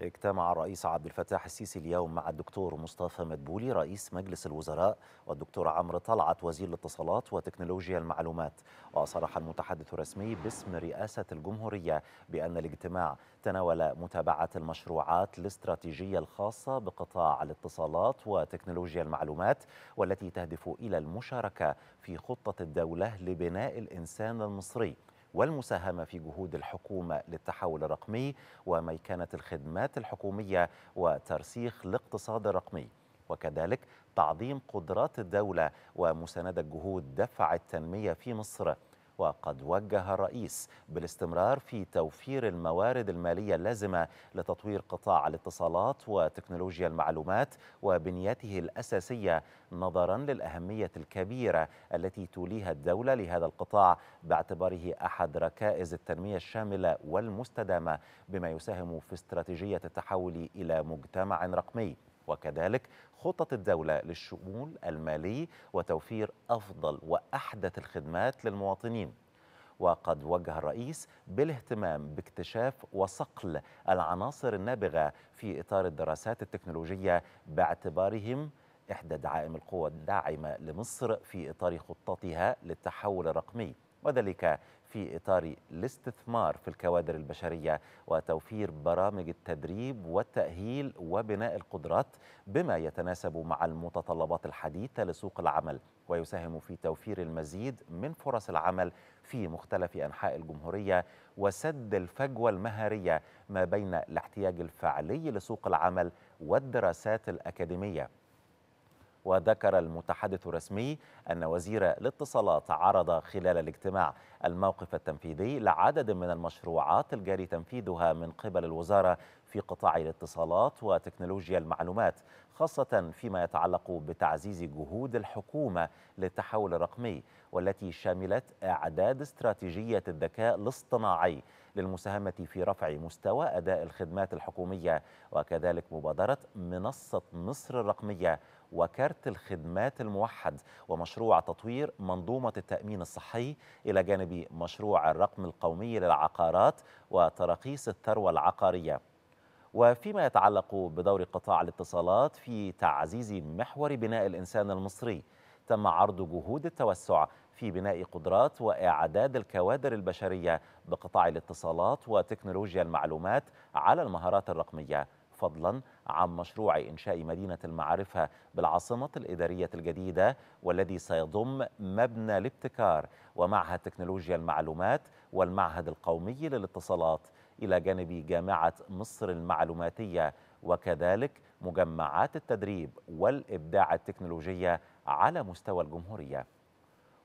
اجتمع الرئيس عبد الفتاح السيسي اليوم مع الدكتور مصطفى مدبولي رئيس مجلس الوزراء والدكتور عمرو طلعت وزير الاتصالات وتكنولوجيا المعلومات وصرح المتحدث الرسمي باسم رئاسة الجمهورية بأن الاجتماع تناول متابعة المشروعات الاستراتيجية الخاصة بقطاع الاتصالات وتكنولوجيا المعلومات والتي تهدف إلى المشاركة في خطة الدولة لبناء الإنسان المصري والمساهمة في جهود الحكومة للتحول الرقمي وميكنة الخدمات الحكومية وترسيخ الاقتصاد الرقمي وكذلك تعظيم قدرات الدولة ومساندة جهود دفع التنمية في مصر وقد وجه الرئيس بالاستمرار في توفير الموارد المالية اللازمة لتطوير قطاع الاتصالات وتكنولوجيا المعلومات وبنيته الأساسية نظرا للأهمية الكبيرة التي توليها الدولة لهذا القطاع باعتباره أحد ركائز التنمية الشاملة والمستدامة بما يساهم في استراتيجية التحول إلى مجتمع رقمي وكذلك خطط الدولة للشؤون المالي وتوفير أفضل وأحدث الخدمات للمواطنين وقد وجه الرئيس بالاهتمام باكتشاف وصقل العناصر النابغة في إطار الدراسات التكنولوجية باعتبارهم إحدى دعائم القوى الداعمة لمصر في إطار خطتها للتحول الرقمي وذلك في إطار الاستثمار في الكوادر البشرية وتوفير برامج التدريب والتأهيل وبناء القدرات بما يتناسب مع المتطلبات الحديثة لسوق العمل ويساهم في توفير المزيد من فرص العمل في مختلف أنحاء الجمهورية وسد الفجوة المهارية ما بين الاحتياج الفعلي لسوق العمل والدراسات الأكاديمية وذكر المتحدث الرسمي أن وزير الاتصالات عرض خلال الاجتماع الموقف التنفيذي لعدد من المشروعات الجاري تنفيذها من قبل الوزارة في قطاع الاتصالات وتكنولوجيا المعلومات خاصة فيما يتعلق بتعزيز جهود الحكومة للتحول الرقمي والتي شملت إعداد استراتيجية الذكاء الاصطناعي للمساهمة في رفع مستوى أداء الخدمات الحكومية وكذلك مبادرة منصة مصر الرقمية وكارت الخدمات الموحد ومشروع تطوير منظومة التأمين الصحي إلى جانب مشروع الرقم القومي للعقارات وتراخيص الثروة العقارية وفيما يتعلق بدور قطاع الاتصالات في تعزيز محور بناء الإنسان المصري تم عرض جهود التوسع في بناء قدرات وإعداد الكوادر البشرية بقطاع الاتصالات وتكنولوجيا المعلومات على المهارات الرقمية فضلا عن مشروع إنشاء مدينة المعرفة بالعاصمة الإدارية الجديدة والذي سيضم مبنى الابتكار ومعهد تكنولوجيا المعلومات والمعهد القومي للاتصالات إلى جانب جامعة مصر المعلوماتية وكذلك مجمعات التدريب والإبداع التكنولوجية على مستوى الجمهورية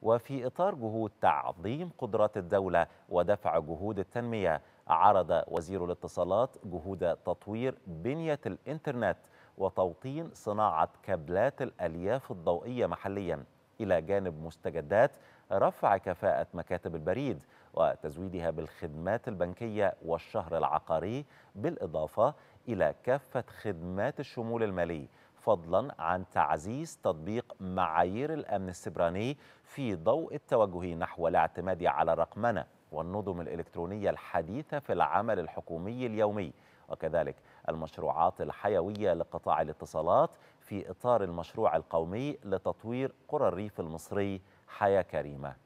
وفي إطار جهود تعظيم قدرات الدولة ودفع جهود التنمية عرض وزير الاتصالات جهود تطوير بنية الإنترنت وتوطين صناعة كابلات الألياف الضوئية محلياً إلى جانب مستجدات رفع كفاءة مكاتب البريد وتزويدها بالخدمات البنكية والشهر العقاري بالإضافة إلى كافة خدمات الشمول المالي فضلا عن تعزيز تطبيق معايير الأمن السبراني في ضوء التوجه نحو الاعتماد على الرقمنة والنظم الإلكترونية الحديثة في العمل الحكومي اليومي وكذلك المشروعات الحيوية لقطاع الاتصالات في إطار المشروع القومي لتطوير قرى الريف المصري حياة كريمة